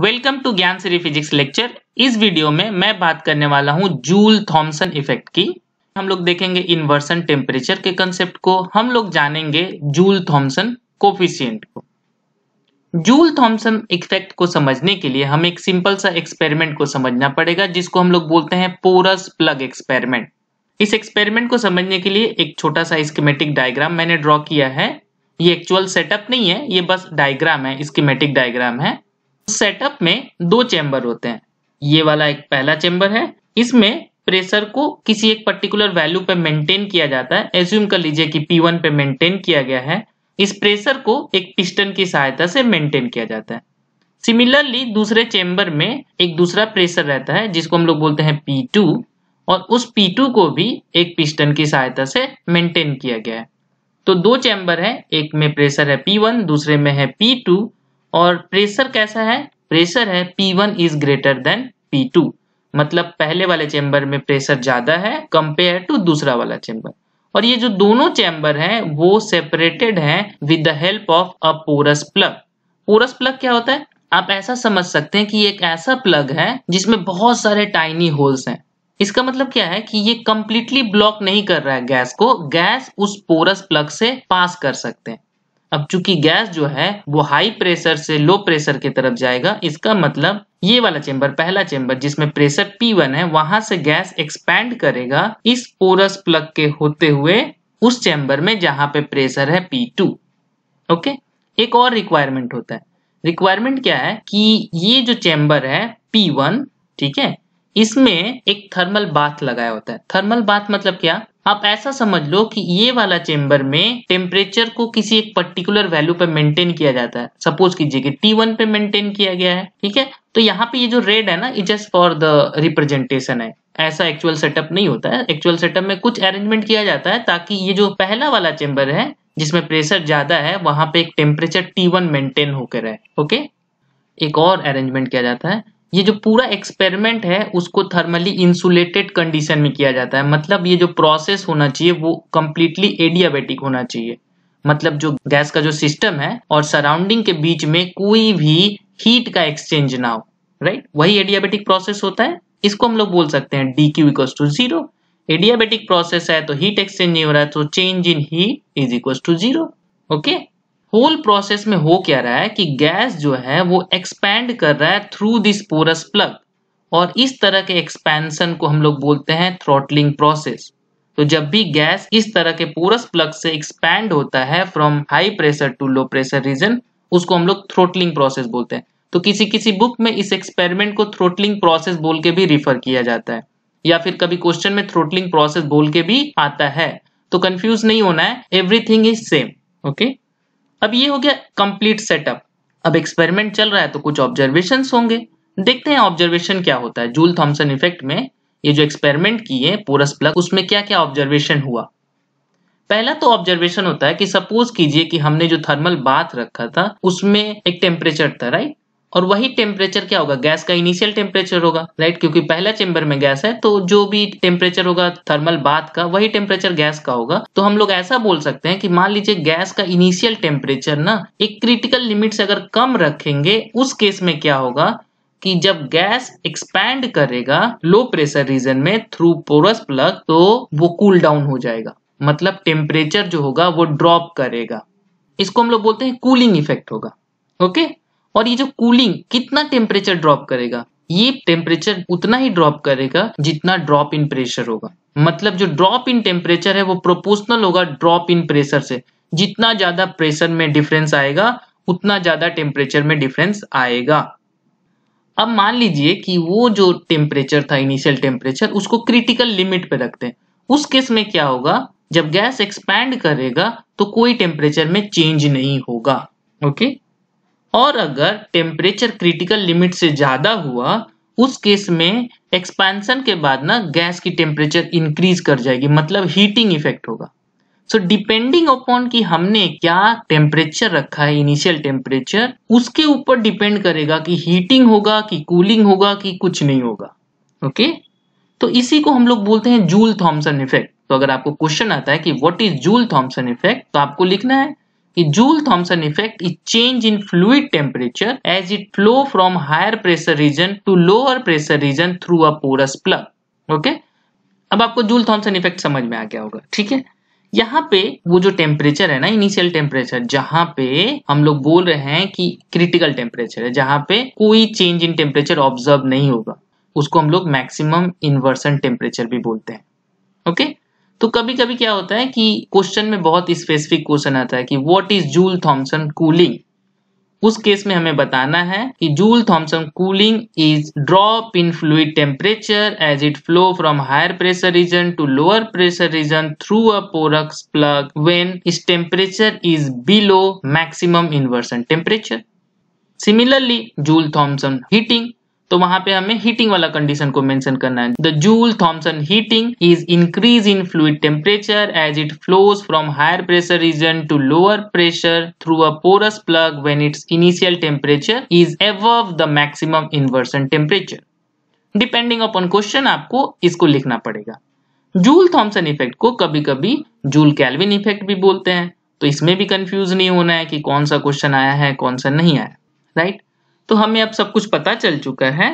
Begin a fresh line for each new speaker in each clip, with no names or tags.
Welcome to Gyan Shri physics lecture इस video में मैं बात करने वाला हूं जूल थॉमसन इफेक्ट की हम लोग देखेंगे इन्वर्सन टेम्परेचर के कंसेप्ट को हम लोग जानेंगे जूल थॉमसन कोफिशियंट को जूल थॉमसन इफेक्ट को समझने के लिए हमें एक सिंपल सा एक्सपेरिमेंट को समझना पड़ेगा जिसको हम लोग बोलते हैं पोरस प्लग एक्सपेरिमेंट इस एक्सपेरिमेंट को समझने के लिए एक छोटा सा स्कीमेटिक डायग्राम मैंने ड्रॉ किया है ये एक्चुअल सेटअप नहीं है ये बस डायग्राम है स्कीमेटिक डायग्राम है सेटअप में दो चैम्बर होते हैं ये वाला एक पहला चैम्बर है इसमें प्रेशर को किसी एक पर्टिकुलर वैल्यू पे मेंटेन किया जाता है एज्यूम कर लीजिए कि P1 पे मेंटेन किया गया है इस प्रेशर को एक पिस्टन की सहायता से मेंटेन किया जाता है सिमिलरली दूसरे चैम्बर में एक दूसरा प्रेशर रहता है जिसको हम लोग बोलते हैं टू और उस टू को भी एक पिस्टन की सहायता से मेंटेन किया गया है तो दो चैम्बर है एक में प्रेशर है वन दूसरे में है टू और प्रेशर कैसा है प्रेशर है P1 one is greater than P2 मतलब पहले वाले चैम्बर में प्रेशर ज्यादा है कंपेयर टू दूसरा वाला चैम्बर और ये जो दोनों चैम्बर हैं वो सेपरेटेड हैं with the help of a porous plug porous plug क्या होता है आप ऐसा समझ सकते हैं कि एक ऐसा प्लग है जिसमें बहुत सारे टाइनी होल्स हैं इसका मतलब क्या है कि ये कंप्लीटली ब्लॉक नहीं कर रहा है गैस को गैस उस पोरस प्लग से पास कर सकते हैं अब चूंकि गैस जो है वो हाई प्रेशर से लो प्रेशर की तरफ जाएगा इसका मतलब ये वाला चेंबर पहला चेंबर जिसमें प्रेशर P1 है वहां से गैस एक्सपैंड करेगा इस पोरस प्लग के होते हुए उस चेंबर में जहां पे प्रेशर है P2 ओके एक और रिक्वायरमेंट होता है रिक्वायरमेंट क्या है कि ये जो चेंबर है P1 ठीक है इसमें एक थर्मल बाथ लगाया होता है थर्मल बाथ मतलब क्या आप ऐसा समझ लो कि ये वाला चेम्बर में टेम्परेचर को किसी एक पर्टिकुलर वैल्यू पे मेंटेन किया जाता है सपोज कीजिए कि टी वन पे मेंटेन किया गया है ठीक है तो यहाँ पे ये जो रेड है ना it just for the representation है ऐसा एक्चुअल सेटअप नहीं होता है एक्चुअल सेटअप में कुछ अरेंजमेंट किया जाता है ताकि ये जो पहला वाला चेम्बर है जिसमें प्रेशर ज्यादा है वहां पे एक टेम्परेचर टी वन मेंटेन होकर रहे ओके एक और अरेंजमेंट किया जाता है ये जो पूरा एक्सपेरिमेंट है उसको थर्मली इंसुलेटेड कंडीशन में किया जाता है मतलब ये जो प्रोसेस होना चाहिए वो कम्प्लीटली एडियाबेटिक होना चाहिए मतलब जो गैस का जो सिस्टम है और सराउंडिंग के बीच में कोई भी हीट का एक्सचेंज ना हो राइट वही एडियाबेटिक प्रोसेस होता है इसको हम लोग बोल सकते हैं D Q equal to zero adiabatic process है तो हीट एक्सचेंज नहीं हो रहा है तो change in heat is equal to zero okay whole process में हो क्या रहा है कि गैस जो है वो एक्सपैंड कर रहा है थ्रू दिस पोरस प्लग और इस तरह के एक्सपेंशन को हम लोग बोलते हैं थ्रोटलिंग प्रोसेस तो जब भी गैस इस तरह के पोरस प्लग से एक्सपैंड होता है from high pressure to low pressure region उसको हम लोग थ्रोटलिंग प्रोसेस बोलते हैं तो किसी किसी बुक में इस एक्सपेरिमेंट को थ्रोटलिंग प्रोसेस बोल के भी रिफर किया जाता है या फिर कभी क्वेश्चन में थ्रोटलिंग प्रोसेस बोल के भी आता है तो कंफ्यूज नहीं होना है एवरीथिंग इज सेम ओके अब ये हो गया कंप्लीट सेटअप अब एक्सपेरिमेंट चल रहा है तो कुछ ऑब्जर्वेशन होंगे देखते हैं ऑब्जर्वेशन क्या होता है जूल थॉम्सन इफेक्ट में ये जो एक्सपेरिमेंट किए पोरस प्लग उसमें क्या क्या ऑब्जर्वेशन हुआ पहला तो ऑब्जर्वेशन होता है कि सपोज कीजिए कि हमने जो थर्मल बाथ रखा था उसमें एक टेम्परेचर था राइट और वही टेम्परेचर क्या होगा गैस का इनिशियल टेम्परेचर होगा राइट क्योंकि पहला चेंबर में गैस है तो जो भी टेम्परेचर होगा थर्मल बात का वही टेम्परेचर गैस का होगा तो हम लोग ऐसा बोल सकते हैं कि मान लीजिए गैस का इनिशियल टेम्परेचर ना एक क्रिटिकल लिमिट से अगर कम रखेंगे उस केस में क्या होगा कि जब गैस एक्सपैंड करेगा लो प्रेशर रीजन में थ्रू पोरस प्लग तो वो कूल cool डाउन हो जाएगा मतलब टेम्परेचर जो होगा वो ड्रॉप करेगा इसको हम लोग बोलते हैं कूलिंग इफेक्ट होगा ओके okay? और ये जो कूलिंग कितना टेम्परेचर ड्रॉप करेगा ये टेम्परेचर उतना ही ड्रॉप करेगा जितना ड्रॉप इन प्रेशर होगा मतलब जो ड्रॉप इन टेम्परेचर है वो प्रोपोर्शनल होगा ड्रॉप इन प्रेशर से जितना ज्यादा प्रेशर में डिफरेंस आएगा उतना ज्यादा टेम्परेचर में डिफरेंस आएगा अब मान लीजिए कि वो जो टेम्परेचर था इनिशियल टेम्परेचर उसको क्रिटिकल लिमिट पे रखते हैं उस केस में क्या होगा जब गैस एक्सपैंड करेगा तो कोई टेम्परेचर में चेंज नहीं होगा ओके okay? और अगर टेम्परेचर क्रिटिकल लिमिट से ज़्यादा हुआ उस केस में एक्सपेंशन के बाद ना गैस की टेम्परेचर इंक्रीज कर जाएगी मतलब हीटिंग इफेक्ट होगा सो डिपेंडिंग अपॉन कि हमने क्या टेम्परेचर रखा है इनिशियल टेम्परेचर उसके ऊपर डिपेंड करेगा कि हीटिंग होगा कि कूलिंग होगा कि कुछ नहीं होगा ओके okay? तो इसी को हम लोग बोलते हैं जूल थॉम्सन इफेक्ट तो अगर आपको क्वेश्चन आता है कि what is Joule Thomson effect तो आपको लिखना है कि Joule Thomson effect is change in fluid temperature as it flow from higher pressure region to lower pressure region through a porous plug okay अब आपको जूल थॉम्सन इफेक्ट समझ में आ गया होगा ठीक है यहाँ पे वो जो टेम्परेचर है ना इनिशियल टेम्परेचर जहां पे हम लोग बोल रहे हैं कि क्रिटिकल टेम्परेचर है जहां पे कोई चेंज इन टेम्परेचर ऑब्जर्व नहीं होगा उसको हम लोग मैक्सिमम इन्वर्सन टेम्परेचर भी बोलते हैं ओके okay? तो कभी कभी क्या होता है कि क्वेश्चन में बहुत स्पेसिफिक क्वेश्चन आता है कि what is Joule Thomson cooling उस केस में हमें बताना है कि Joule Thomson cooling is drop in fluid temperature as it flow from higher pressure region to lower pressure region through a porous plug when its temperature is below maximum inversion temperature similarly Joule Thomson heating तो वहां पे हमें heating वाला condition को mention करना है the Joule Thomson heating is increase in fluid temperature as it flows from higher pressure region to lower pressure through a porous plug when its initial temperature is above the maximum inversion temperature depending upon question आपको इसको लिखना पड़ेगा joule Thomson effect को कभी कभी joule kelvin effect भी बोलते हैं तो इसमें भी कंफ्यूज नहीं होना है कि कौन सा क्वेश्चन आया है कौन सा नहीं आया राइट तो हमें अब सब कुछ पता चल चुका है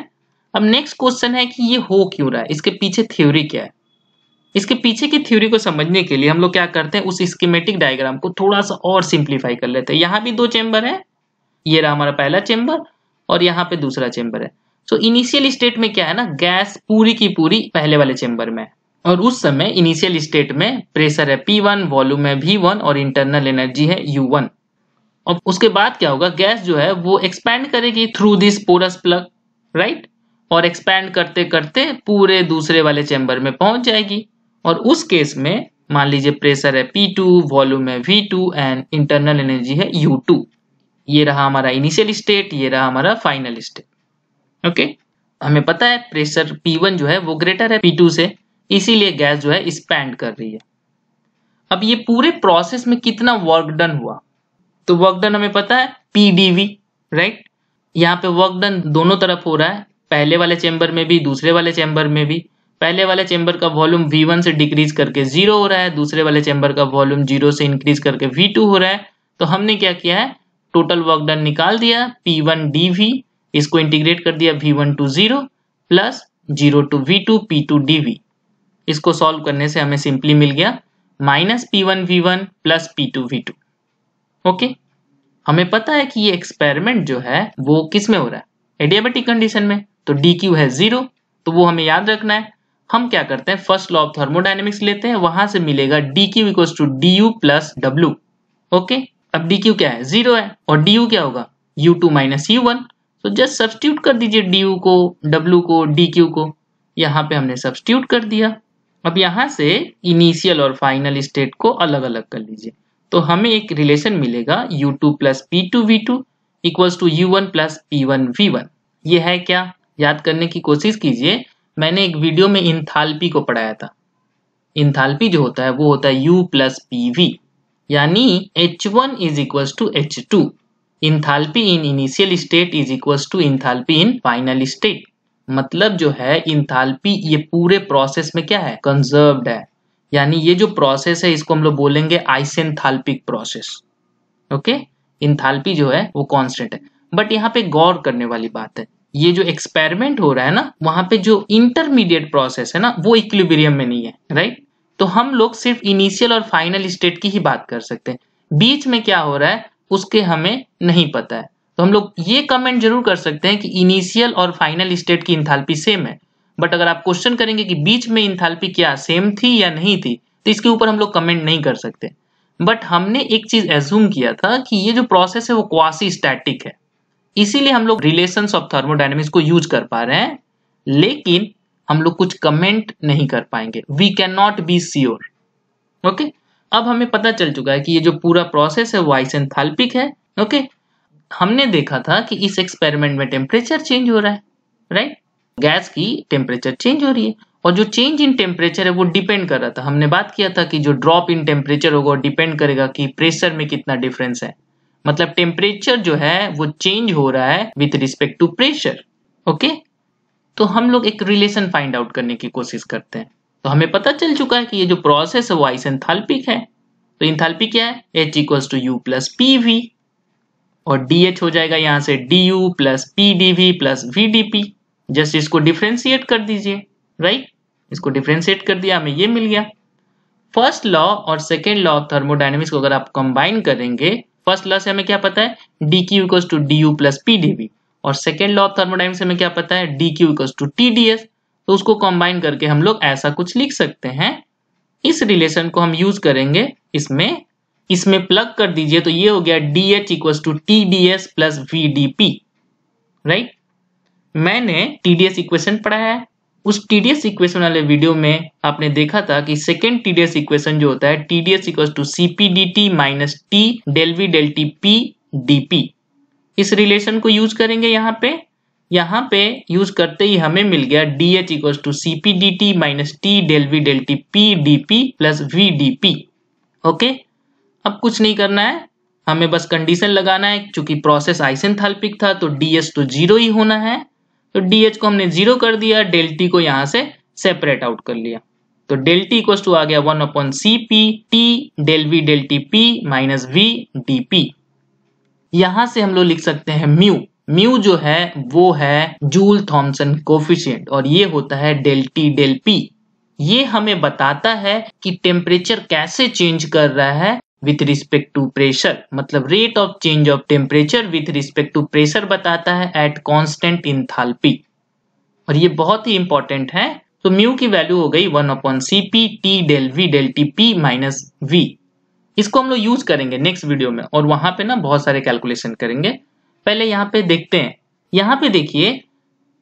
अब नेक्स्ट क्वेश्चन है कि ये हो क्यों रहा है इसके पीछे थ्योरी क्या है इसके पीछे की थ्योरी को समझने के लिए हम लोग क्या करते हैं उस स्कीमेटिक डायग्राम को थोड़ा सा और सिंप्लीफाई कर लेते हैं यहाँ भी दो चैम्बर है ये रहा हमारा पहला चैम्बर और यहाँ पे दूसरा चैम्बर है सो इनिशियल स्टेट में क्या है ना गैस पूरी की पूरी पहले वाले चैम्बर में और उस समय इनिशियल स्टेट में प्रेशर है P1 वॉल्यूम है V1 और इंटरनल एनर्जी है U1 और उसके बाद क्या होगा गैस जो है वो एक्सपैंड करेगी through this porous plug right और एक्सपैंड करते करते पूरे दूसरे वाले चैम्बर में पहुंच जाएगी और उस केस में मान लीजिए प्रेशर है पी टू वॉल्यूम है V two and internal energy है यू टू ये रहा हमारा इनिशियल स्टेट ये रहा हमारा फाइनल स्टेट ओके हमें पता है प्रेशर P1 जो है वो ग्रेटर है P2 से इसीलिए गैस जो है स्पैंड कर रही है अब ये पूरे प्रोसेस में कितना वर्क डन हुआ तो वर्क डन हमें पता है पीडीवी राइट यहाँ पे वर्क डन दोनों तरफ हो रहा है पहले वाले चैम्बर में भी दूसरे वाले चैम्बर में भी पहले वाले चैम्बर का वॉल्यूम वन से डिक्रीज करके जीरो हो रहा है दूसरे वाले चैम्बर का वॉल्यूम जीरो से इंक्रीज करके टू हो रहा है तो हमने क्या किया है टोटल वर्क डन निकाल दिया डी वी इसको इंटीग्रेट कर दिया V one two zero plus zero two V two P two D V इसको सॉल्व करने से हमें सिंपली मिल गया minus P one V one plus P two V two okay हमें पता है कि ये एक्सपेरिमेंट जो है वो किस में हो रहा है एडियाबेटिक कंडीशन में तो डी क्यू है जीरो तो वो हमें याद रखना है हम क्या करते हैं फर्स्ट लॉ ऑफ थर्मोडाइनमिक्स लेते हैं वहां से मिलेगा D Q equal to D U plus W okay अब डी क्यू क्या है जीरो है और डी यू क्या होगा U two minus U one तो जस्ट सब्सटीट्यूट कर दीजिए डी यू को डब्ल्यू को डी क्यू को यहाँ पे हमने सब्सटीट्यूट कर दिया अब यहाँ से इनिशियल और फाइनल स्टेट को अलग अलग कर लीजिए तो हमें एक रिलेशन मिलेगा U two plus P two V two equals to U one plus P one V one ये है क्या याद करने की कोशिश कीजिए मैंने एक वीडियो में इंथाल्पी को पढ़ाया था इंथाल्पी जो होता है वो होता है u प्लस पी वी यानी H one is equal to H two enthalpy in initial state is equal to enthalpy in final state मतलब जो है इंथाल्पी ये पूरे प्रोसेस में क्या है कंजर्व्ड है यानी ये जो प्रोसेस है इसको हम लोग बोलेंगे आइसेंथाल्पिक प्रोसेस ओके इंथाल्पी जो है वो कॉन्स्टेंट है बट यहाँ पे गौर करने वाली बात है ये जो एक्सपेरिमेंट हो रहा है ना वहां पे जो इंटरमीडिएट प्रोसेस है ना वो इक्विलिब्रियम में नहीं है राइट तो हम लोग सिर्फ इनिशियल और फाइनल स्टेट की ही बात कर सकते हैं बीच में क्या हो रहा है उसके हमें नहीं पता है तो हम लोग ये कमेंट जरूर कर सकते हैं कि इनिशियल और फाइनल स्टेट की इंथाल्पी सेम है बट अगर आप क्वेश्चन करेंगे कि बीच में इंथाल्पी क्या सेम थी या नहीं थी तो इसके ऊपर हम लोग कमेंट नहीं कर सकते बट हमने एक चीज एज्यूम किया था कि ये जो प्रोसेस है वो क्वासी स्टैटिक है इसीलिए हम लोग रिलेशन ऑफ थर्मोडाइनमिक्स को यूज कर पा रहे हैं लेकिन हम लोग कुछ कमेंट नहीं कर पाएंगे we can not be sure okay अब हमें पता चल चुका है कि ये जो पूरा प्रोसेस है वो आइसेंथाल्पिक है ओके okay? हमने देखा था कि इस एक्सपेरिमेंट में टेम्परेचर चेंज हो रहा है राइट गैस की टेम्परेचर चेंज हो रही है और जो चेंज इन टेम्परेचर है वो डिपेंड कर रहा था हमने बात किया था कि जो ड्रॉप इन टेम्परेचर होगा डिपेंड करेगा कि प्रेशर में कितना डिफरेंस है मतलब टेम्परेचर जो है वो चेंज हो रहा है with respect to pressure okay तो हम लोग एक रिलेशन फाइंड आउट करने की कोशिश करते हैं तो हमें पता चल चुका है कि ये जो प्रोसेस है वो आइसेंथाल्पिक है तो इंथाल्पी क्या है H equals to U plus P V और डी एच हो जाएगा यहाँ से D U plus P D V plus V D P just इसको डिफ्रेंशिएट कर दीजिए राइट इसको डिफ्रेंशिएट कर दिया हमें ये मिल गया फर्स्ट लॉ और सेकेंड लॉ ऑफ थर्मोडाइनमिक्स को अगर आप कंबाइन करेंगे फर्स्ट लॉ से हमें क्या पता है D Q equal to D U plus P D B और सेकेंड लॉ ऑफ थर्मोडाइनमिक्स हमें क्या पता है D Q equal to T D S तो उसको कंबाइन करके हम लोग ऐसा कुछ लिख सकते हैं इस रिलेशन को हम यूज करेंगे इसमें इसमें प्लग कर दीजिए तो ये हो गया D H equal to T D S plus V D P right मैंने टीडीएस इक्वेशन पढ़ा है उस टीडीएस इक्वेशन वाले वीडियो में आपने देखा था कि सेकेंड टीडीएस इक्वेशन जो होता है TDS equal to CP D T minus T del V del T P D P इस रिलेशन को यूज करेंगे यहाँ पे यहाँ पे यूज करते ही हमें मिल गया D H equal to C P D T minus T del V del T P D P plus V D P okay अब कुछ नहीं करना है हमें बस कंडीशन लगाना है क्योंकि प्रोसेस आइसेंथाल्पिक था तो डी एस तो जीरो ही होना है तो डी एच को हमने जीरो कर दिया डेल टी को यहां से सेपरेट आउट कर लिया तो डेल टी टू आ गया one upon C P T del V del T P minus V D P यहां से हम लोग लिख सकते हैं म्यू म्यू जो है वो है जूल थॉमसन कोफिशियंट और ये होता है डेल टी डेल पी ये हमें बताता है कि टेम्परेचर कैसे चेंज कर रहा है विथ रिस्पेक्ट टू प्रेशर मतलब rate of change of temperature with respect to pressure बताता है एट कॉन्स्टेंट इन और ये बहुत ही इंपॉर्टेंट है तो म्यू की वैल्यू हो गई one upon C P T del V del T P minus V इसको हम लोग यूज करेंगे नेक्स्ट वीडियो में और वहां पे ना बहुत सारे कैलकुलेशन करेंगे पहले यहाँ पे देखते हैं यहाँ पे देखिए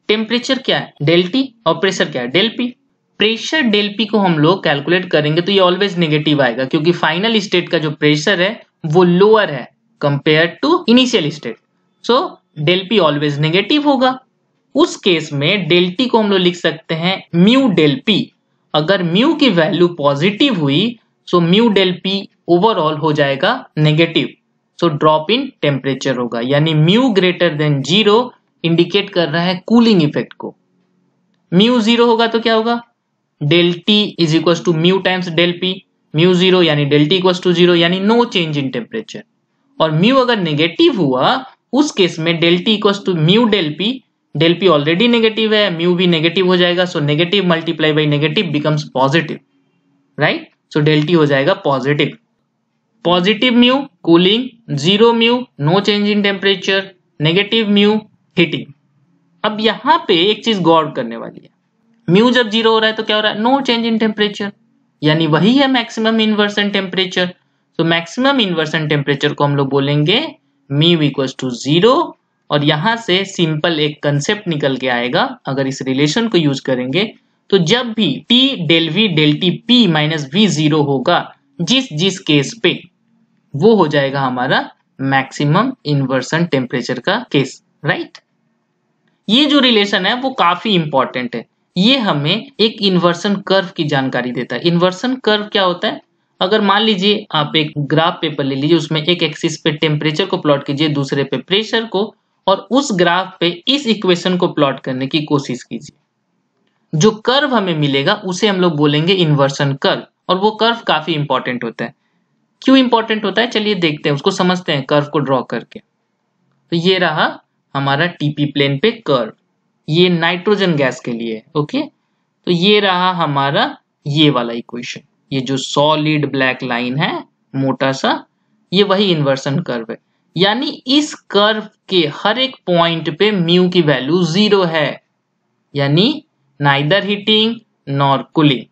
टेम्परेचर क्या है डेल्टी और प्रेशर क्या है del P pressure del P को हम लोग कैलकुलेट करेंगे तो ये ऑलवेज नेगेटिव आएगा क्योंकि फाइनल स्टेट का जो प्रेशर है वो लोअर है compare to initial state so del P always negative होगा उस केस में डेल टी को हम लोग लिख सकते हैं म्यू डेल पी अगर म्यू की वैल्यू पॉजिटिव हुई so mu del P overall हो जाएगा negative so drop in temperature होगा यानी mu greater than zero indicate कर रहा है कूलिंग इफेक्ट को म्यू जीरो होगा तो क्या होगा del T is equal to mu times del P mu zero यानी del T equal to zero यानी नो चेंज इन टेम्परेचर और म्यू अगर नेगेटिव हुआ उस केस में del T equal to mu del P del P already negative है mu भी negative हो जाएगा so negative multiply by negative becomes positive right so del T हो जाएगा positive positive mu cooling zero mu no change in temperature negative mu heating अब यहां पे एक चीज गौर करने वाली है म्यू जब जीरो हो रहा है तो क्या हो रहा है नो चेंज इन टेम्परेचर यानी वही है मैक्सिमम इन्वर्सन टेम्परेचर तो मैक्सिमम इन्वर्सन टेम्परेचर को हम लोग बोलेंगे म्यू इक्वल्स टू जीरो और यहां से सिंपल एक कंसेप्ट निकल के आएगा अगर इस रिलेशन को यूज करेंगे तो जब भी T del V del T P minus V zero होगा जिस जिस केस पे वो हो जाएगा हमारा मैक्सिमम इन्वर्सन टेम्परेचर का केस राइट ये जो रिलेशन है वो काफी इंपॉर्टेंट है ये हमें एक इन्वर्सन कर्व की जानकारी देता है इन्वर्सन कर्व क्या होता है अगर मान लीजिए आप एक ग्राफ पेपर ले लीजिए उसमें एक एक्सिस पे टेम्परेचर को प्लॉट कीजिए दूसरे पे प्रेशर को और उस ग्राफ पे इस इक्वेशन को प्लॉट करने की कोशिश कीजिए जो कर्व हमें मिलेगा उसे हम लोग बोलेंगे इन्वर्सन कर्व और वो कर्व काफी इंपॉर्टेंट होता है क्यों इंपॉर्टेंट होता है चलिए देखते हैं उसको समझते हैं कर्व को ड्रॉ करके तो ये रहा हमारा टीपी प्लेन पे कर्व ये नाइट्रोजन गैस के लिए है ओके तो ये रहा हमारा ये वाला इक्वेशन ये जो सॉलिड ब्लैक लाइन है मोटा सा ये वही इन्वर्सन कर्व है यानी इस कर्व के हर एक पॉइंट पे म्यू की वैल्यू जीरो है यानी नाइदर हीटिंग नॉर कूलिंग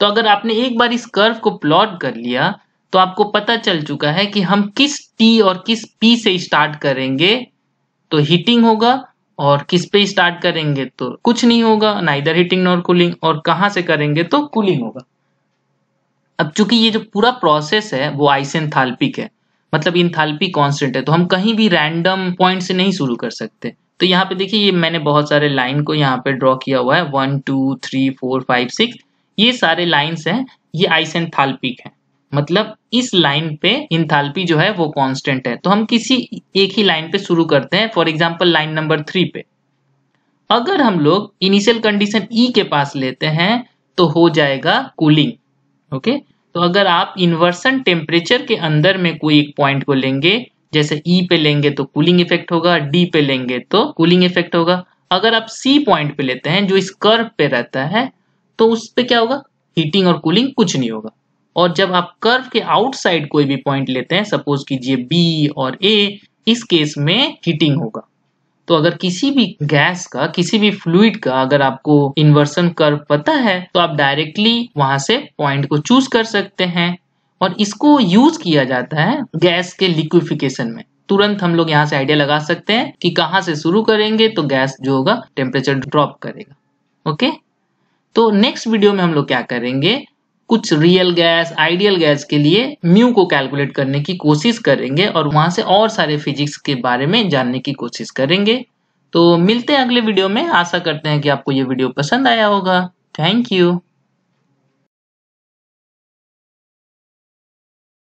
तो अगर आपने एक बार इस कर्व को प्लॉट कर लिया तो आपको पता चल चुका है कि हम किस टी और किस पी से स्टार्ट करेंगे तो हीटिंग होगा और किस पे स्टार्ट करेंगे तो कुछ नहीं होगा ना इधर हीटिंग नॉर कूलिंग और कहाँ से करेंगे तो कूलिंग होगा अब चूंकि ये जो पूरा प्रोसेस है वो आइसेंथाल्पिक है मतलब इंथाल्पी कॉन्स्टेंट है तो हम कहीं भी रैंडम पॉइंट से नहीं शुरू कर सकते तो यहाँ पे देखिए ये मैंने बहुत सारे लाइन को यहाँ पे ड्रॉ किया हुआ है one two three four five six ये सारे लाइन्स हैं ये थाल्पिक हैं मतलब इस लाइन पे इंथाल्पी जो है वो कांस्टेंट है तो हम किसी एक ही लाइन पे शुरू करते हैं for example line number three पे अगर हम लोग इनिशियल कंडीशन ई के पास लेते हैं तो हो जाएगा कूलिंग ओके तो अगर आप इन्वर्सन टेम्परेचर के अंदर में कोई एक पॉइंट को लेंगे जैसे ई e पे लेंगे तो कूलिंग इफेक्ट होगा डी पे लेंगे तो कूलिंग इफेक्ट होगा अगर आप सी पॉइंट पे लेते हैं जो इस कर्व पे रहता है तो उस पर क्या होगा हीटिंग और कूलिंग कुछ नहीं होगा और जब आप कर्व के आउटसाइड कोई भी पॉइंट लेते हैं सपोज कीजिए बी और ए इस केस में हीटिंग होगा तो अगर किसी भी गैस का किसी भी फ्लूड का अगर आपको इन्वर्सन कर्व पता है तो आप डायरेक्टली वहां से पॉइंट को चूज कर सकते हैं और इसको यूज किया जाता है गैस के लिक्विफिकेशन में तुरंत हम लोग यहाँ से आइडिया लगा सकते हैं कि कहाँ से शुरू करेंगे तो गैस जो होगा टेम्परेचर ड्रॉप करेगा ओके तो नेक्स्ट वीडियो में हम लोग क्या करेंगे कुछ रियल गैस आइडियल गैस के लिए म्यू को कैलकुलेट करने की कोशिश करेंगे और वहां से और सारे फिजिक्स के बारे में जानने की कोशिश करेंगे तो मिलते हैं अगले वीडियो में आशा करते हैं कि आपको ये वीडियो पसंद आया होगा थैंक यू